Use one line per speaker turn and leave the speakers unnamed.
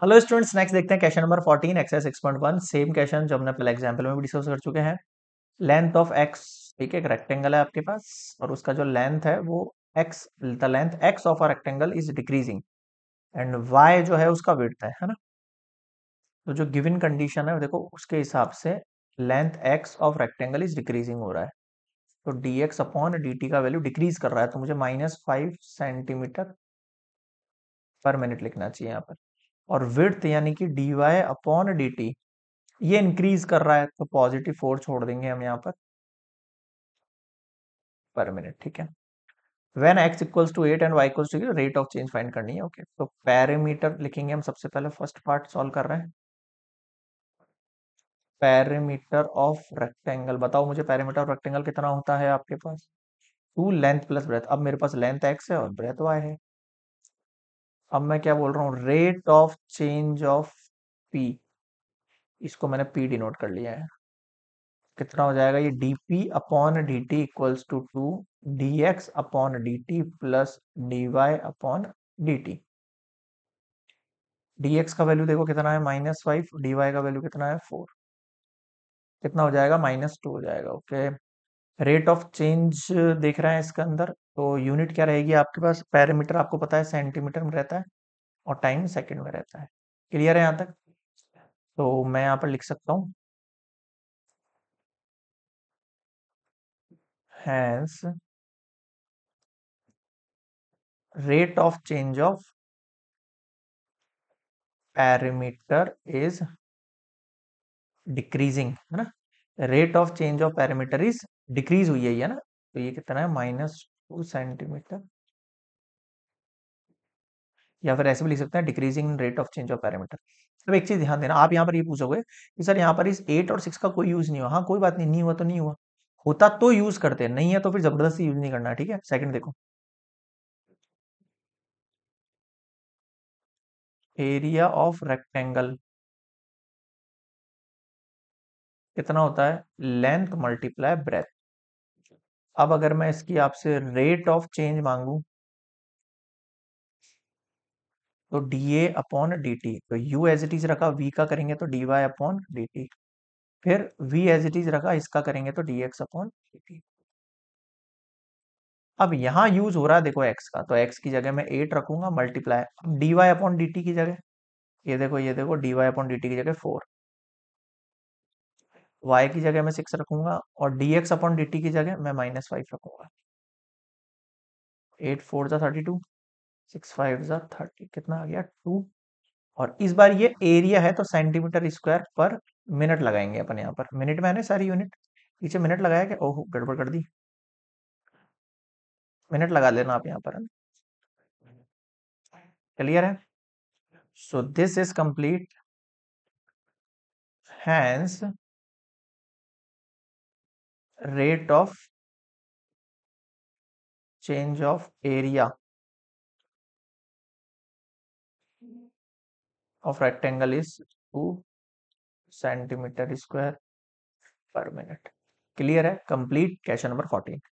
Hello students next देखते हैं question number 14 XS 6.1 same question जो हमने पहले एग्जांपल में भी डिस्कस कर चुके हैं लेंथ ऑफ एक्स ठीक है एक रेक्टेंगल है आपके पास और उसका जो लेंथ है वो X the length X of a rectangle is decreasing and Y जो है उसका विड्थ है है ना तो जो गिविन कंडीशन है देखो उसके हिसाब से length X of rectangle is decreasing हो रहा है तो D X upon D T का वैल्यू डिक्रीज कर रहा है तो मुझे minus five centimetre per minute लिखना चाहिए यहाँ पर और विर्थ यानी कि D Y upon D T ये इंक्रीज कर रहा है तो पॉजिटिव फोर छोड़ देंगे हम यहाँ पर पर मिनट ठीक है when X equals to eight and Y equals to rate of change find करनी है ओके तो पैरामीटर लिखेंगे हम सबसे पहले फर्स्ट पार्ट सॉल्व कर रहे हैं पैरामीटर ऑफ रेक्टेंगल बताओ मुझे पैरामीटर ऑफ रेक्टेंगल कितना होता है आपके पास टू लेंथ प्लस ब्रेथ अब मेरे पास लेंथ एक्स है और ब्रेथ वाई है अब मैं क्या बोल रहा हूँ rate of change of P इसको मैंने पी डिनोट कर लिया है कितना हो जाएगा ये D P upon D T equals to two D X upon D T plus D Y upon D T D X का वैल्यू देखो कितना है माइनस फाइव डी वाई का वैल्यू कितना है फोर कितना हो जाएगा माइनस टू हो जाएगा okay okay. Rate of change देख रहे हैं इसके अंदर तो यूनिट क्या रहेगी आपके पास पैरामीटर आपको पता है सेंटीमीटर में रहता है और टाइम सेकंड में रहता है क्लियर है यहां तक तो मैं यहां पर लिख सकता हूं
hence rate of change of
parameter is decreasing है ना rate of change of parameter is decrease हुई है ये ना तो ये कितना है माइनस टू सेंटीमीटर या फिर ऐसे भी लिख सकते हैं decreasing rate of change of parameter अब एक चीज ध्यान देना आप यहाँ पर ये पूछोगे कि सर यहाँ पर इस एट और सिक्स का कोई यूज नहीं हुआ हाँ कोई बात नहीं नहीं हुआ तो नहीं हुआ होता तो यूज करते हैं नहीं है तो फिर जबरदस्ती यूज नहीं करना ठीक है सेकंड देखो
एरिया ऑफ रेक्टेंगल
कितना होता है लेंथ मल्टीप्लाई ब्रेथ अब अगर मैं इसकी आपसे रेट ऑफ चेंज मांगू तो D A upon D T तो यू एज इट इज रखा वी का करेंगे तो D Y upon D T फिर वी एज इट इज रखा इसका करेंगे तो D X upon D T अब यहां यूज हो रहा है देखो एक्स का तो एक्स की जगह मैं एट रखूंगा मल्टीप्लाई अब D Y upon D T की जगह ये देखो ये देखो D Y upon D T की जगह फोर वाई की जगह मैं सिक्स रखूंगा और D X upon D T की जगह मैं माइनस फाइव रखूंगा एट फोर ज़ा थर्टी टू सिक्स फाइव ज़ा थर्टी कितना आ गया टू और इस बार ये एरिया है तो सेंटीमीटर स्क्वायर पर मिनट लगाएंगे अपन यहाँ पर मिनट में है सारी यूनिट पीछे मिनट लगाया क्या ओह गड़बड़ कर दी
मिनट लगा लेना आप यहाँ पर क्लियर है so this is complete hence rate of change of area of rectangle is 2 centimeter square per minute clear है कंप्लीट क्वेश्चन नंबर 14